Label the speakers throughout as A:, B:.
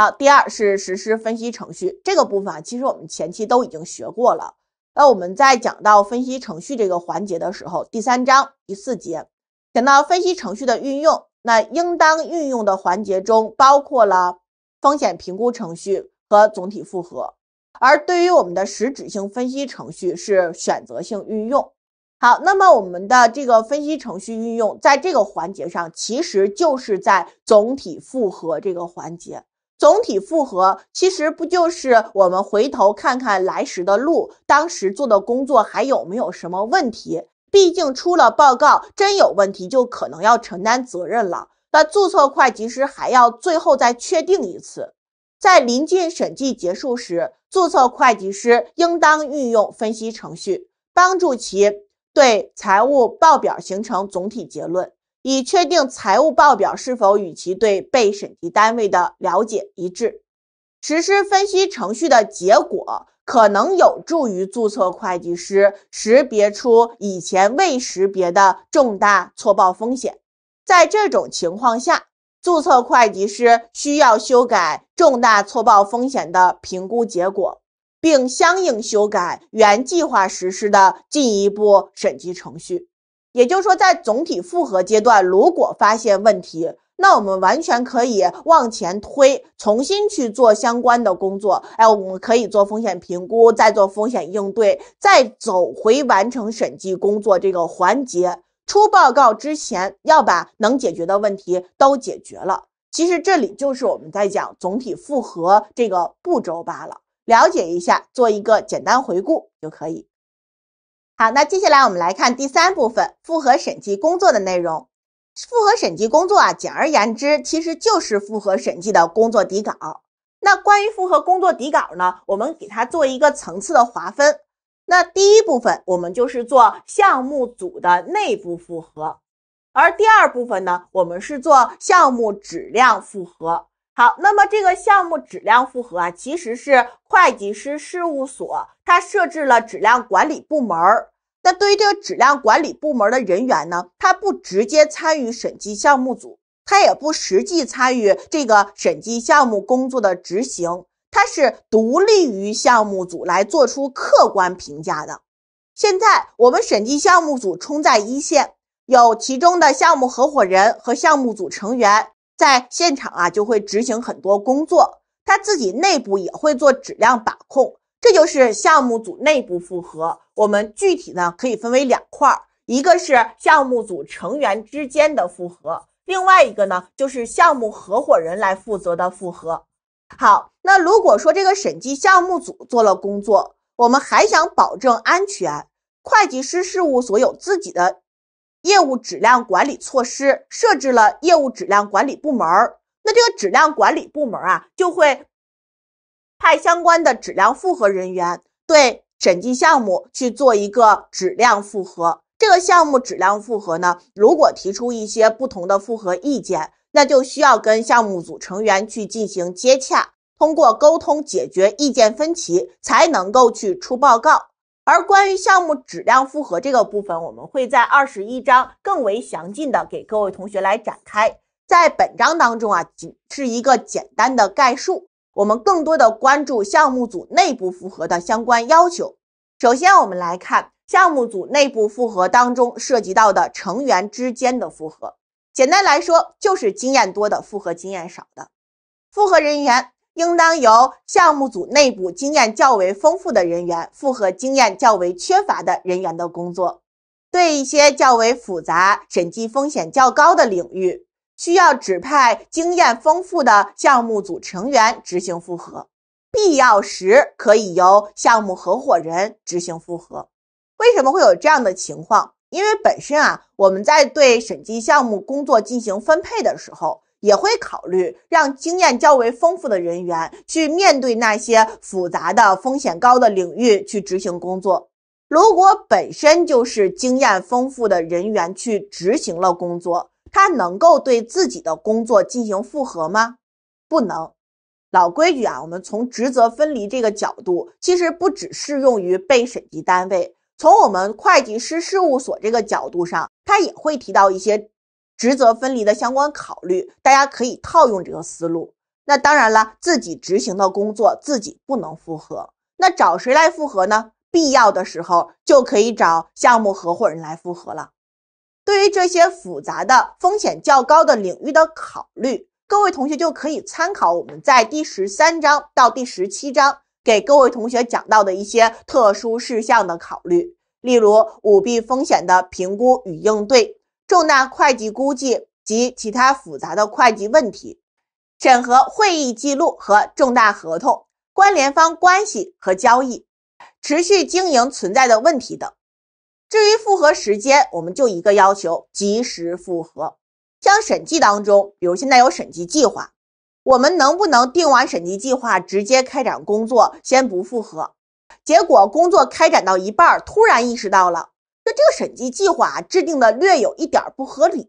A: 好，第二是实施分析程序这个部分啊，其实我们前期都已经学过了。那我们在讲到分析程序这个环节的时候，第三章第四节讲到分析程序的运用，那应当运用的环节中包括了风险评估程序和总体复核，而对于我们的实质性分析程序是选择性运用。好，那么我们的这个分析程序运用在这个环节上，其实就是在总体复核这个环节。总体复核其实不就是我们回头看看来时的路，当时做的工作还有没有什么问题？毕竟出了报告，真有问题就可能要承担责任了。那注册会计师还要最后再确定一次，在临近审计结束时，注册会计师应当运用分析程序，帮助其对财务报表形成总体结论。以确定财务报表是否与其对被审计单位的了解一致。实施分析程序的结果可能有助于注册会计师识别出以前未识别的重大错报风险。在这种情况下，注册会计师需要修改重大错报风险的评估结果，并相应修改原计划实施的进一步审计程序。也就是说，在总体复核阶段，如果发现问题，那我们完全可以往前推，重新去做相关的工作。哎，我们可以做风险评估，再做风险应对，再走回完成审计工作这个环节。出报告之前，要把能解决的问题都解决了。其实这里就是我们在讲总体复核这个步骤罢了。了解一下，做一个简单回顾就可以。好，那接下来我们来看第三部分复核审计工作的内容。复核审计工作啊，简而言之，其实就是复核审计的工作底稿。那关于复合工作底稿呢，我们给它做一个层次的划分。那第一部分我们就是做项目组的内部复核，而第二部分呢，我们是做项目质量复核。好，那么这个项目质量复核啊，其实是会计师事务所它设置了质量管理部门儿。那对于这个质量管理部门的人员呢，他不直接参与审计项目组，他也不实际参与这个审计项目工作的执行，他是独立于项目组来做出客观评价的。现在我们审计项目组冲在一线，有其中的项目合伙人和项目组成员。在现场啊，就会执行很多工作，他自己内部也会做质量把控，这就是项目组内部复核。我们具体呢可以分为两块儿，一个是项目组成员之间的复核，另外一个呢就是项目合伙人来负责的复核。好，那如果说这个审计项目组做了工作，我们还想保证安全，会计师事务所有自己的。业务质量管理措施设置了业务质量管理部门儿，那这个质量管理部门啊，就会派相关的质量复核人员对审计项目去做一个质量复核。这个项目质量复核呢，如果提出一些不同的复核意见，那就需要跟项目组成员去进行接洽，通过沟通解决意见分歧，才能够去出报告。而关于项目质量复核这个部分，我们会在二十一章更为详尽的给各位同学来展开。在本章当中啊，仅是一个简单的概述。我们更多的关注项目组内部复核的相关要求。首先，我们来看项目组内部复核当中涉及到的成员之间的复核。简单来说，就是经验多的复核经验少的复核人员。应当由项目组内部经验较为丰富的人员复合经验较为缺乏的人员的工作。对一些较为复杂、审计风险较高的领域，需要指派经验丰富的项目组成员执行复核。必要时，可以由项目合伙人执行复核。为什么会有这样的情况？因为本身啊，我们在对审计项目工作进行分配的时候。也会考虑让经验较为丰富的人员去面对那些复杂的风险高的领域去执行工作。如果本身就是经验丰富的人员去执行了工作，他能够对自己的工作进行复核吗？不能。老规矩啊，我们从职责分离这个角度，其实不只适用于被审计单位，从我们会计师事务所这个角度上，他也会提到一些。职责分离的相关考虑，大家可以套用这个思路。那当然了，自己执行的工作自己不能复核，那找谁来复核呢？必要的时候就可以找项目合伙人来复核了。对于这些复杂的、风险较高的领域的考虑，各位同学就可以参考我们在第十三章到第十七章给各位同学讲到的一些特殊事项的考虑，例如舞弊风险的评估与应对。重大会计估计及其他复杂的会计问题，审核会议记录和重大合同、关联方关系和交易、持续经营存在的问题等。至于复核时间，我们就一个要求：及时复核。像审计当中，比如现在有审计计划，我们能不能定完审计计划直接开展工作，先不复核？结果工作开展到一半，突然意识到了。这个审计计划制定的略有一点不合理，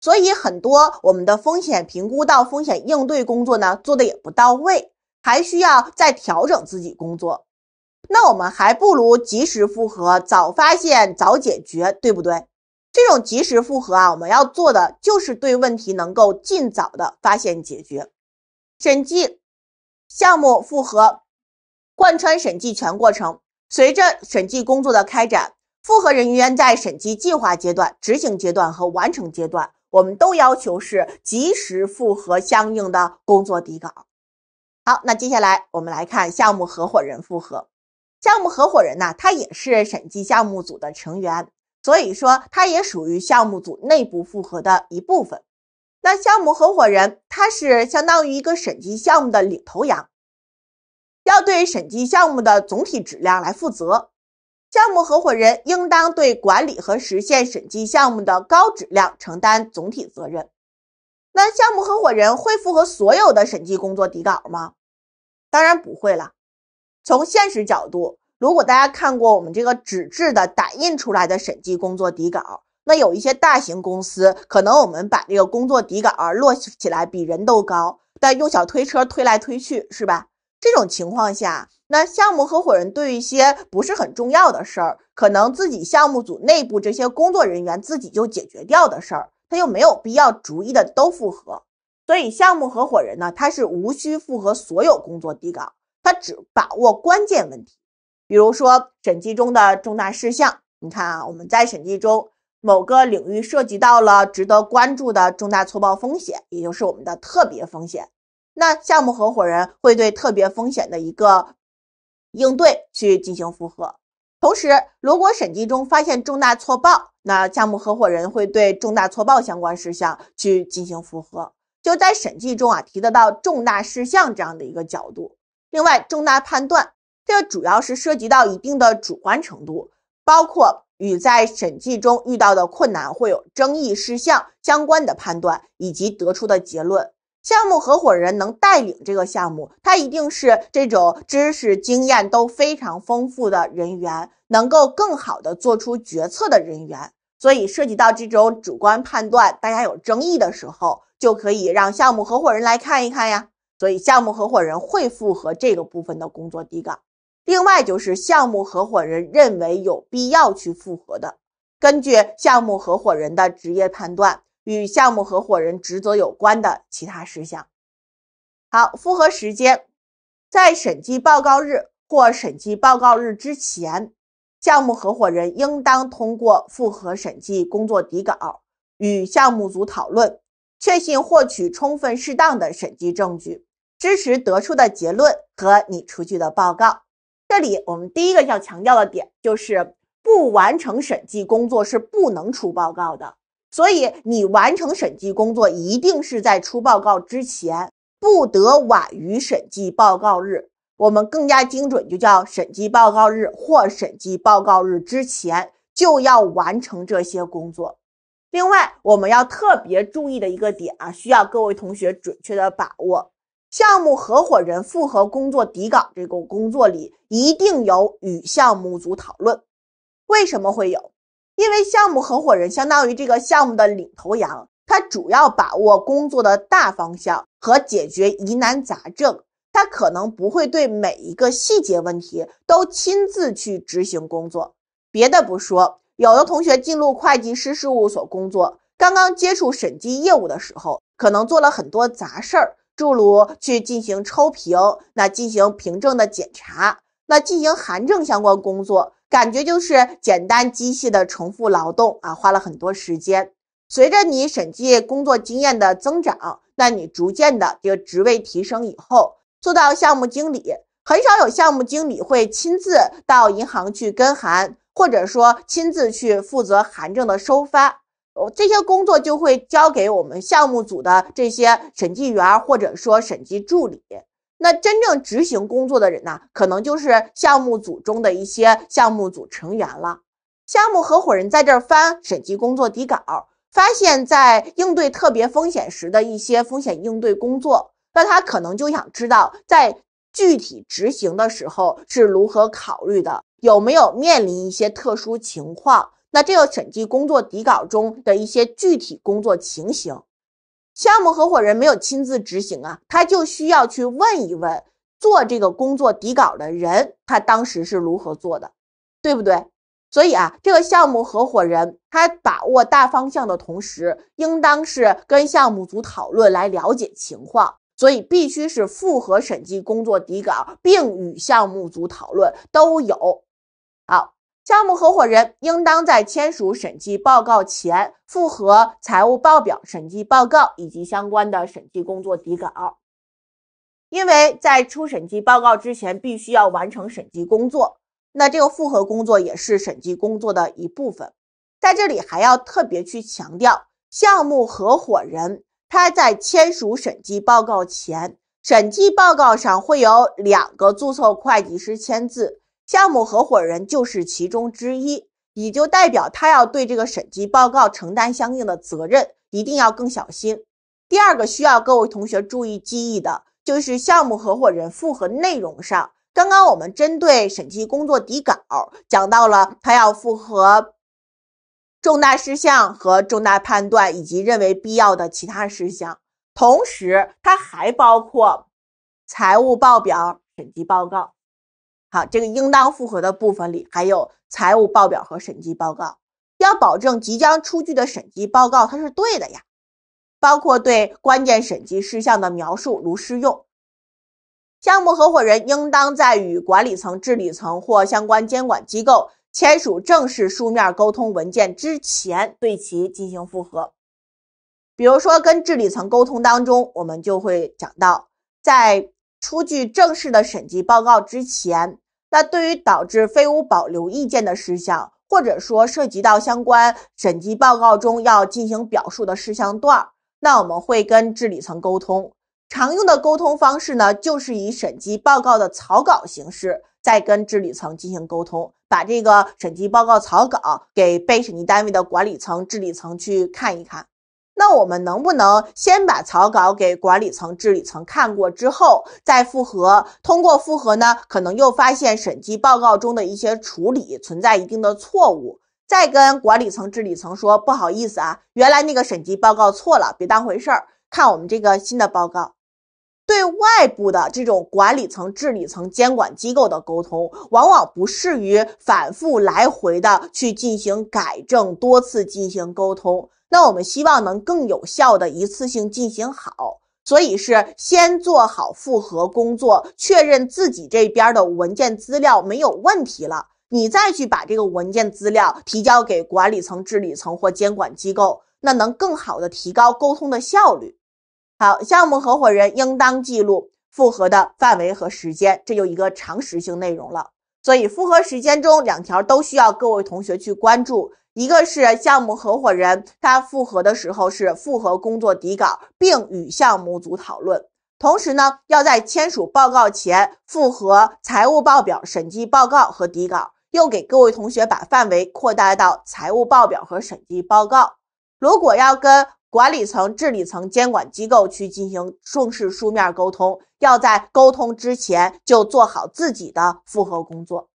A: 所以很多我们的风险评估到风险应对工作呢做的也不到位，还需要再调整自己工作。那我们还不如及时复核，早发现早解决，对不对？这种及时复核啊，我们要做的就是对问题能够尽早的发现解决。审计项目复核贯穿审计全过程，随着审计工作的开展。复核人员在审计计划阶段、执行阶段和完成阶段，我们都要求是及时复核相应的工作底稿。好，那接下来我们来看项目合伙人复核。项目合伙人呢，他也是审计项目组的成员，所以说他也属于项目组内部复核的一部分。那项目合伙人他是相当于一个审计项目的领头羊，要对审计项目的总体质量来负责。项目合伙人应当对管理和实现审计项目的高质量承担总体责任。那项目合伙人会符合所有的审计工作底稿吗？当然不会了。从现实角度，如果大家看过我们这个纸质的打印出来的审计工作底稿，那有一些大型公司，可能我们把这个工作底稿落实起来比人都高，但用小推车推来推去，是吧？这种情况下，那项目合伙人对一些不是很重要的事儿，可能自己项目组内部这些工作人员自己就解决掉的事儿，他又没有必要逐一的都复核。所以项目合伙人呢，他是无需复核所有工作底稿，他只把握关键问题，比如说审计中的重大事项。你看啊，我们在审计中某个领域涉及到了值得关注的重大错报风险，也就是我们的特别风险。那项目合伙人会对特别风险的一个应对去进行复核，同时，如果审计中发现重大错报，那项目合伙人会对重大错报相关事项去进行复核，就在审计中啊提得到重大事项这样的一个角度。另外，重大判断，这主要是涉及到一定的主观程度，包括与在审计中遇到的困难会有争议事项相关的判断以及得出的结论。项目合伙人能带领这个项目，他一定是这种知识经验都非常丰富的人员，能够更好的做出决策的人员。所以涉及到这种主观判断，大家有争议的时候，就可以让项目合伙人来看一看呀。所以项目合伙人会复合这个部分的工作底稿。另外就是项目合伙人认为有必要去复核的，根据项目合伙人的职业判断。与项目合伙人职责有关的其他事项。好，复核时间在审计报告日或审计报告日之前，项目合伙人应当通过复核审计工作底稿，与项目组讨论，确信获取充分适当的审计证据，支持得出的结论和你出具的报告。这里我们第一个要强调的点就是，不完成审计工作是不能出报告的。所以你完成审计工作，一定是在出报告之前，不得晚于审计报告日。我们更加精准，就叫审计报告日或审计报告日之前就要完成这些工作。另外，我们要特别注意的一个点啊，需要各位同学准确的把握。项目合伙人复核工作底稿这个工作里，一定有与项目组讨论。为什么会有？因为项目合伙人相当于这个项目的领头羊，他主要把握工作的大方向和解决疑难杂症，他可能不会对每一个细节问题都亲自去执行工作。别的不说，有的同学进入会计师事务所工作，刚刚接触审计业务的时候，可能做了很多杂事儿，诸如去进行抽评，那进行凭证的检查，那进行函证相关工作。感觉就是简单机械的重复劳动啊，花了很多时间。随着你审计工作经验的增长，那你逐渐的这个职位提升以后，做到项目经理，很少有项目经理会亲自到银行去跟函，或者说亲自去负责函证的收发，哦，这些工作就会交给我们项目组的这些审计员或者说审计助理。那真正执行工作的人呢，可能就是项目组中的一些项目组成员了。项目合伙人在这儿翻审计工作底稿，发现，在应对特别风险时的一些风险应对工作，那他可能就想知道，在具体执行的时候是如何考虑的，有没有面临一些特殊情况？那这个审计工作底稿中的一些具体工作情形。项目合伙人没有亲自执行啊，他就需要去问一问做这个工作底稿的人，他当时是如何做的，对不对？所以啊，这个项目合伙人他把握大方向的同时，应当是跟项目组讨论来了解情况，所以必须是复核审计工作底稿，并与项目组讨论都有。项目合伙人应当在签署审计报告前复核财务报表、审计报告以及相关的审计工作底稿，因为在出审计报告之前必须要完成审计工作，那这个复核工作也是审计工作的一部分。在这里还要特别去强调，项目合伙人他在签署审计报告前，审计报告上会有两个注册会计师签字。项目合伙人就是其中之一，也就代表他要对这个审计报告承担相应的责任，一定要更小心。第二个需要各位同学注意记忆的就是项目合伙人复核内容上，刚刚我们针对审计工作底稿讲到了他要复核重大事项和重大判断以及认为必要的其他事项，同时它还包括财务报表审计报告。好，这个应当复核的部分里还有财务报表和审计报告，要保证即将出具的审计报告它是对的呀，包括对关键审计事项的描述，如适用，项目合伙人应当在与管理层、治理层或相关监管机构签署正式书面沟通文件之前对其进行复核，比如说跟治理层沟通当中，我们就会讲到，在出具正式的审计报告之前。那对于导致非无保留意见的事项，或者说涉及到相关审计报告中要进行表述的事项段儿，那我们会跟治理层沟通。常用的沟通方式呢，就是以审计报告的草稿形式，再跟治理层进行沟通，把这个审计报告草稿给被审计单位的管理层、治理层去看一看。那我们能不能先把草稿给管理层、治理层看过之后再复核？通过复核呢，可能又发现审计报告中的一些处理存在一定的错误，再跟管理层、治理层说不好意思啊，原来那个审计报告错了，别当回事儿，看我们这个新的报告。对外部的这种管理层、治理层、监管机构的沟通，往往不适于反复来回的去进行改正，多次进行沟通。那我们希望能更有效的一次性进行好，所以是先做好复核工作，确认自己这边的文件资料没有问题了，你再去把这个文件资料提交给管理层、治理层或监管机构，那能更好的提高沟通的效率。好，项目合伙人应当记录复核的范围和时间，这就一个常识性内容了。所以复核时间中两条都需要各位同学去关注。一个是项目合伙人，他复核的时候是复核工作底稿，并与项目组讨论。同时呢，要在签署报告前复核财务报表、审计报告和底稿。又给各位同学把范围扩大到财务报表和审计报告。如果要跟管理层、治理层、监管机构去进行正式书面沟通，要在沟通之前就做好自己的复核工作。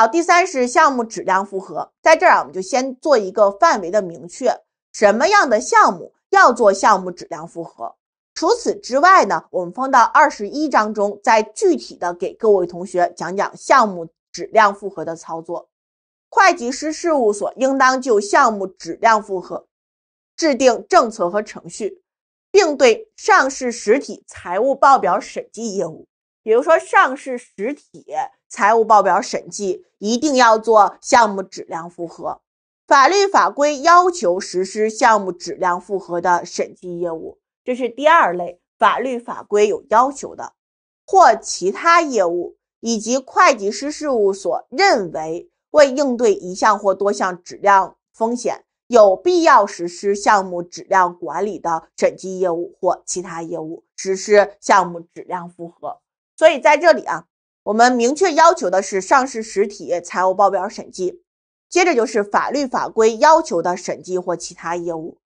A: 好，第三是项目质量复核，在这儿啊，我们就先做一个范围的明确，什么样的项目要做项目质量复核？除此之外呢，我们放到二十一章中，再具体的给各位同学讲讲项目质量复核的操作。会计师事务所应当就项目质量复核制定政策和程序，并对上市实体财务报表审计业务。比如说，上市实体财务报表审计一定要做项目质量复核，法律法规要求实施项目质量复核的审计业务，这是第二类法律法规有要求的，或其他业务，以及会计师事务所认为为应对一项或多项质量风险有必要实施项目质量管理的审计业务或其他业务，实施项目质量复核。所以在这里啊，我们明确要求的是上市实体财务报表审计，接着就是法律法规要求的审计或其他业务，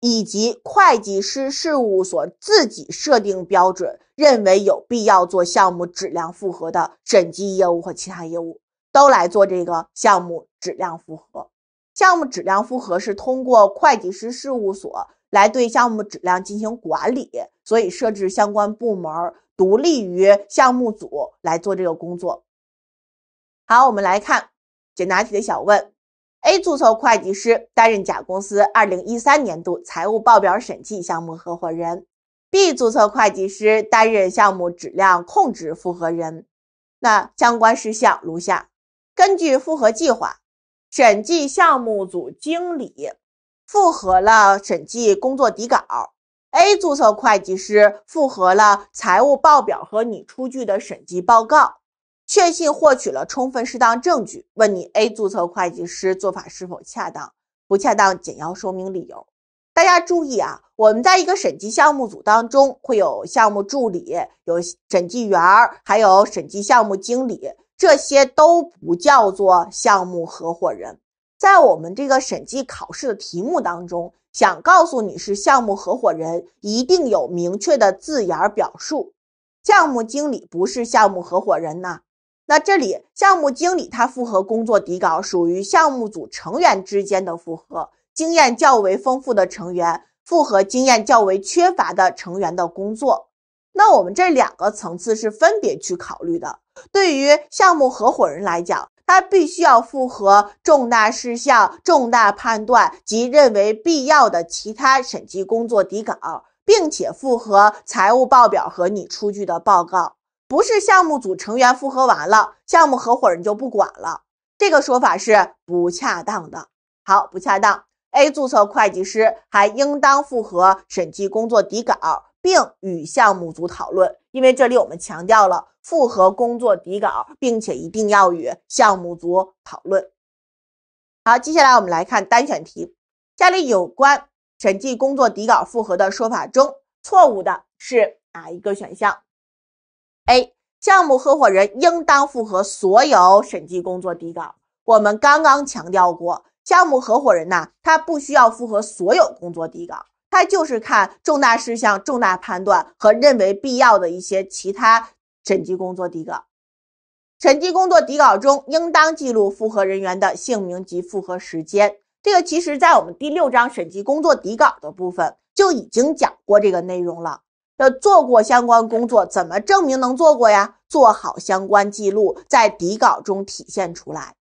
A: 以及会计师事务所自己设定标准认为有必要做项目质量复核的审计业务或其他业务，都来做这个项目质量复核。项目质量复核是通过会计师事务所来对项目质量进行管理，所以设置相关部门。独立于项目组来做这个工作。好，我们来看简答题的小问。A 注册会计师担任甲公司二零一三年度财务报表审计项目合伙人，B 注册会计师担任项目质量控制复核人。那相关事项如下：根据复核计划，审计项目组经理复核了审计工作底稿。A 注册会计师复核了财务报表和你出具的审计报告，确信获取了充分适当证据。问你，A 注册会计师做法是否恰当？不恰当，简要说明理由。大家注意啊，我们在一个审计项目组当中会有项目助理、有审计员儿，还有审计项目经理，这些都不叫做项目合伙人。在我们这个审计考试的题目当中，想告诉你是项目合伙人一定有明确的字眼表述，项目经理不是项目合伙人呐，那这里项目经理他复核工作底稿，属于项目组成员之间的复核，经验较为丰富的成员复核经验较为缺乏的成员的工作。那我们这两个层次是分别去考虑的。对于项目合伙人来讲，他必须要复核重大事项、重大判断及认为必要的其他审计工作底稿，并且复核财务报表和你出具的报告。不是项目组成员复核完了，项目合伙人就不管了，这个说法是不恰当的。好，不恰当。A 注册会计师还应当复核审计工作底稿，并与项目组讨论。因为这里我们强调了复核工作底稿，并且一定要与项目组讨论。好，接下来我们来看单选题。下列有关审计工作底稿复核的说法中，错误的是哪一个选项？A. 项目合伙人应当复核所有审计工作底稿。我们刚刚强调过，项目合伙人呢，他不需要复核所有工作底稿。它就是看重大事项、重大判断和认为必要的一些其他审计工作底稿。审计工作底稿中应当记录复核人员的姓名及复核时间。这个其实在我们第六章审计工作底稿的部分就已经讲过这个内容了。要做过相关工作，怎么证明能做过呀？做好相关记录，在底稿中体现出来。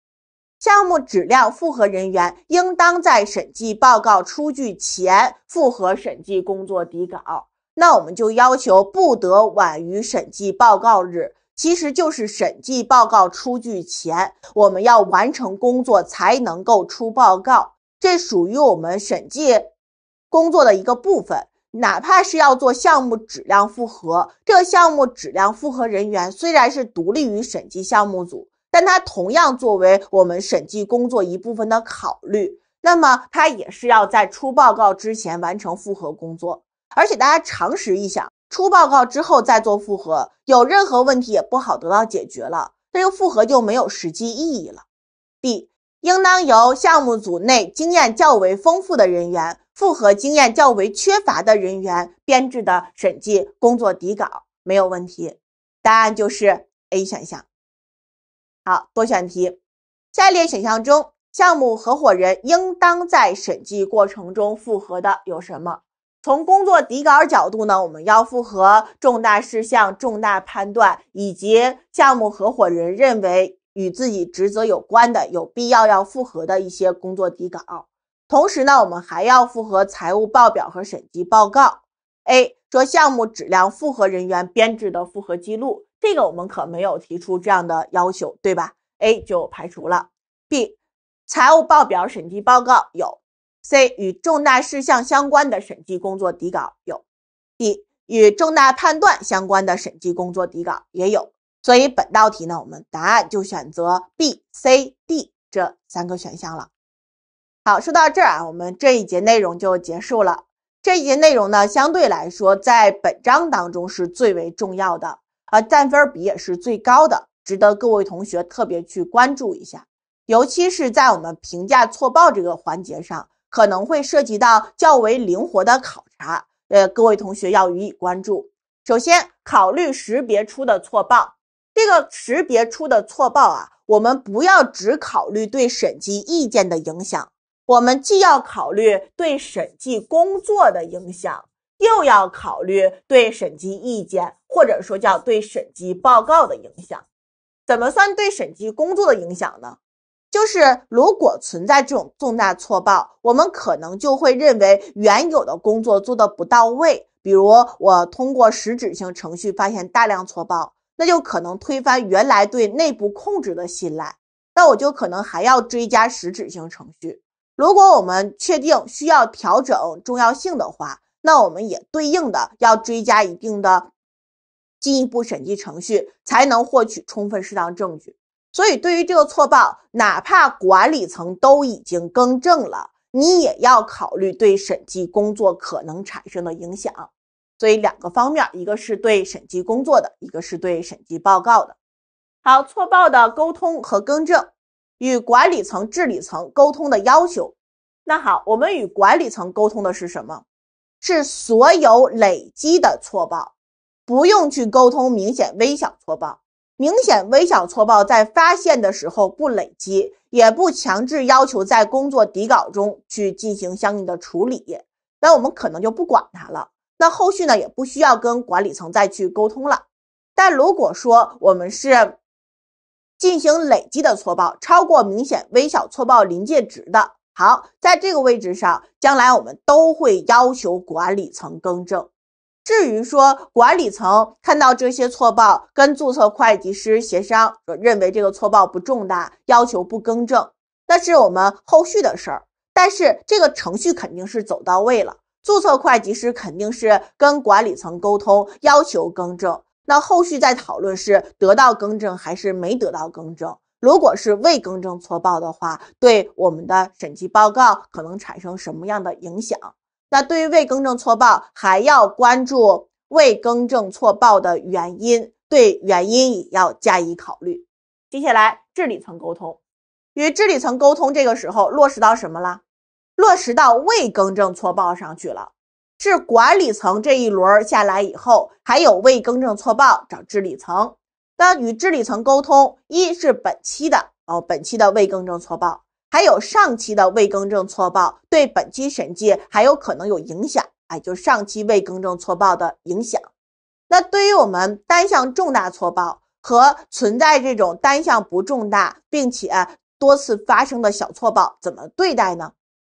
A: 项目质量复核人员应当在审计报告出具前复核审计工作底稿。那我们就要求不得晚于审计报告日，其实就是审计报告出具前，我们要完成工作才能够出报告。这属于我们审计工作的一个部分，哪怕是要做项目质量复核，这项目质量复核人员虽然是独立于审计项目组。但它同样作为我们审计工作一部分的考虑，那么它也是要在出报告之前完成复核工作。而且大家常识一想，出报告之后再做复核，有任何问题也不好得到解决了，这个复核就没有实际意义了。B 应当由项目组内经验较为丰富的人员复核经验较为缺乏的人员编制的审计工作底稿，没有问题，答案就是 A 选项。好多选题，下列选项中，项目合伙人应当在审计过程中复核的有什么？从工作底稿角度呢，我们要复核重大事项、重大判断以及项目合伙人认为与自己职责有关的、有必要要复核的一些工作底稿。同时呢，我们还要复核财务报表和审计报告。A 说项目质量复核人员编制的复核记录，这个我们可没有提出这样的要求，对吧？A 就排除了。B 财务报表审计报告有，C 与重大事项相关的审计工作底稿有，D 与重大判断相关的审计工作底稿也有。所以本道题呢，我们答案就选择 B、C、D 这三个选项了。好，说到这儿啊，我们这一节内容就结束了。这一节内容呢，相对来说在本章当中是最为重要的，呃，占分比也是最高的，值得各位同学特别去关注一下。尤其是在我们评价错报这个环节上，可能会涉及到较为灵活的考察，呃，各位同学要予以关注。首先考虑识别出的错报，这个识别出的错报啊，我们不要只考虑对审计意见的影响。我们既要考虑对审计工作的影响，又要考虑对审计意见，或者说叫对审计报告的影响。怎么算对审计工作的影响呢？就是如果存在这种重大错报，我们可能就会认为原有的工作做得不到位。比如我通过实质性程序发现大量错报，那就可能推翻原来对内部控制的信赖，那我就可能还要追加实质性程序。如果我们确定需要调整重要性的话，那我们也对应的要追加一定的进一步审计程序，才能获取充分适当证据。所以，对于这个错报，哪怕管理层都已经更正了，你也要考虑对审计工作可能产生的影响。所以，两个方面，一个是对审计工作的，一个是对审计报告的。好，错报的沟通和更正。与管理层、治理层沟通的要求。那好，我们与管理层沟通的是什么？是所有累积的错报，不用去沟通明显微小错报。明显微小错报在发现的时候不累积，也不强制要求在工作底稿中去进行相应的处理。那我们可能就不管它了。那后续呢，也不需要跟管理层再去沟通了。但如果说我们是，进行累积的错报，超过明显微小错报临界值的，好，在这个位置上，将来我们都会要求管理层更正。至于说管理层看到这些错报，跟注册会计师协商，认为这个错报不重大，要求不更正，那是我们后续的事儿。但是这个程序肯定是走到位了，注册会计师肯定是跟管理层沟通，要求更正。那后续再讨论是得到更正还是没得到更正。如果是未更正错报的话，对我们的审计报告可能产生什么样的影响？那对于未更正错报，还要关注未更正错报的原因，对原因也要加以考虑。接下来治理层沟通，与治理层沟通，这个时候落实到什么了？落实到未更正错报上去了。是管理层这一轮下来以后，还有未更正错报找治理层，那与治理层沟通，一是本期的哦，本期的未更正错报，还有上期的未更正错报，对本期审计还有可能有影响，哎，就上期未更正错报的影响。那对于我们单项重大错报和存在这种单项不重大，并且多次发生的小错报，怎么对待呢？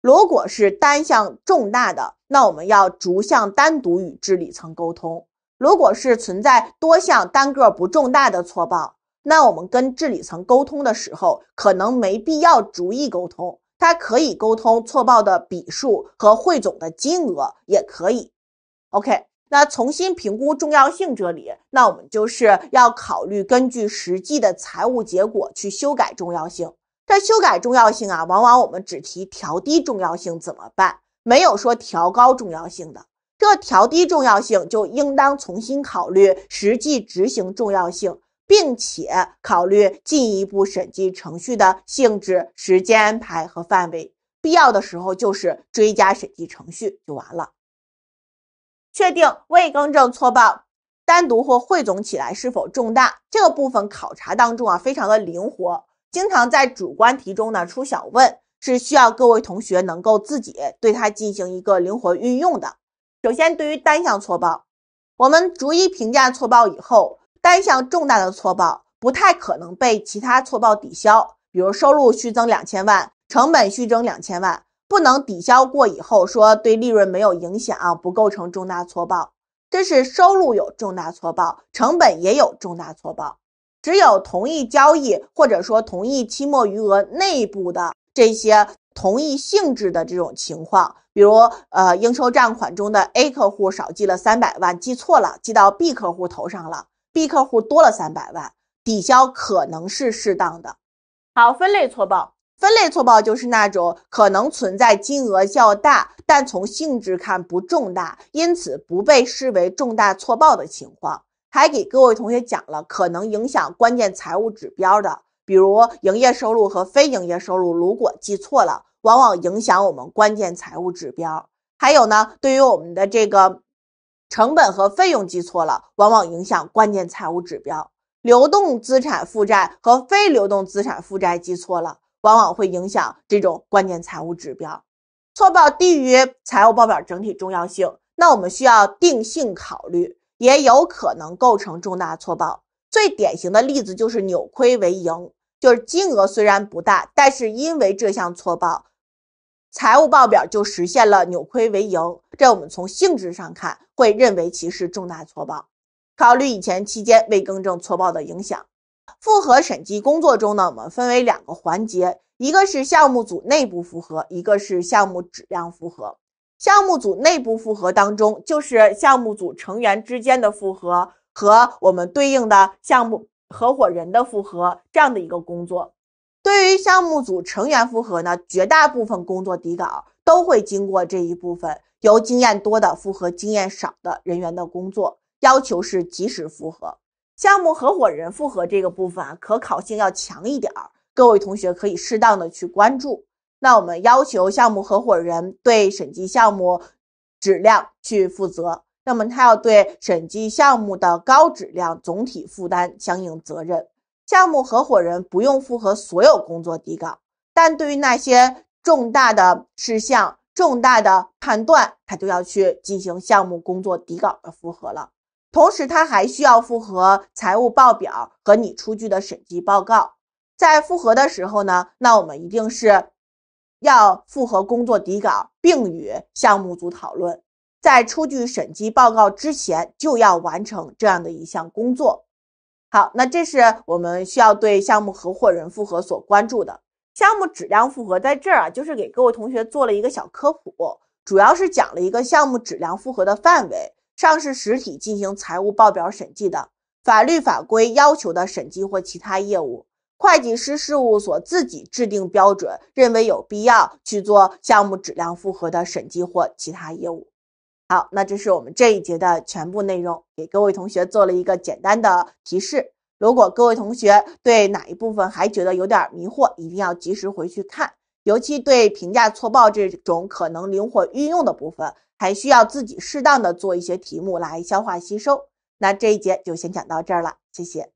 A: 如果是单项重大的，那我们要逐项单独与治理层沟通；如果是存在多项单个不重大的错报，那我们跟治理层沟通的时候，可能没必要逐一沟通，它可以沟通错报的笔数和汇总的金额，也可以。OK，那重新评估重要性这里，那我们就是要考虑根据实际的财务结果去修改重要性。这修改重要性啊，往往我们只提调低重要性怎么办？没有说调高重要性的。这调低重要性就应当重新考虑实际执行重要性，并且考虑进一步审计程序的性质、时间安排和范围。必要的时候就是追加审计程序就完了。确定未更正错报单独或汇总起来是否重大，这个部分考察当中啊，非常的灵活。经常在主观题中呢出小问，是需要各位同学能够自己对它进行一个灵活运用的。首先，对于单项错报，我们逐一评价错报以后，单项重大的错报不太可能被其他错报抵消。比如收入虚增两千万，成本虚增两千万，不能抵消过以后说对利润没有影响，不构成重大错报。这是收入有重大错报，成本也有重大错报。只有同一交易，或者说同一期末余额内部的这些同一性质的这种情况，比如，呃，应收账款中的 A 客户少记了三百万，记错了，记到 B 客户头上了，B 客户多了三百万，抵消可能是适当的。好，分类错报，分类错报就是那种可能存在金额较大，但从性质看不重大，因此不被视为重大错报的情况。还给各位同学讲了可能影响关键财务指标的，比如营业收入和非营业收入，如果记错了，往往影响我们关键财务指标。还有呢，对于我们的这个成本和费用记错了，往往影响关键财务指标。流动资产负债和非流动资产负债记错了，往往会影响这种关键财务指标。错报低于财务报表整体重要性，那我们需要定性考虑。也有可能构成重大错报，最典型的例子就是扭亏为盈，就是金额虽然不大，但是因为这项错报，财务报表就实现了扭亏为盈。这我们从性质上看，会认为其是重大错报。考虑以前期间未更正错报的影响，复核审计工作中呢，我们分为两个环节，一个是项目组内部复核，一个是项目质量复核。项目组内部复核当中，就是项目组成员之间的复核和我们对应的项目合伙人的复核这样的一个工作。对于项目组成员复核呢，绝大部分工作底稿都会经过这一部分由经验多的复核、经验少的人员的工作，要求是及时复核。项目合伙人复核这个部分啊，可考性要强一点儿，各位同学可以适当的去关注。那我们要求项目合伙人对审计项目质量去负责，那么他要对审计项目的高质量总体负担相应责任。项目合伙人不用复核所有工作底稿，但对于那些重大的事项、重大的判断，他就要去进行项目工作底稿的复核了。同时，他还需要复核财务报表和你出具的审计报告。在复核的时候呢，那我们一定是。要复核工作底稿，并与项目组讨论，在出具审计报告之前，就要完成这样的一项工作。好，那这是我们需要对项目合伙人复核所关注的项目质量复核，在这儿啊，就是给各位同学做了一个小科普，主要是讲了一个项目质量复核的范围，上市实体进行财务报表审计的法律法规要求的审计或其他业务。会计师事务所自己制定标准，认为有必要去做项目质量复核的审计或其他业务。好，那这是我们这一节的全部内容，给各位同学做了一个简单的提示。如果各位同学对哪一部分还觉得有点迷惑，一定要及时回去看，尤其对评价错报这种可能灵活运用的部分，还需要自己适当的做一些题目来消化吸收。那这一节就先讲到这儿了，谢谢。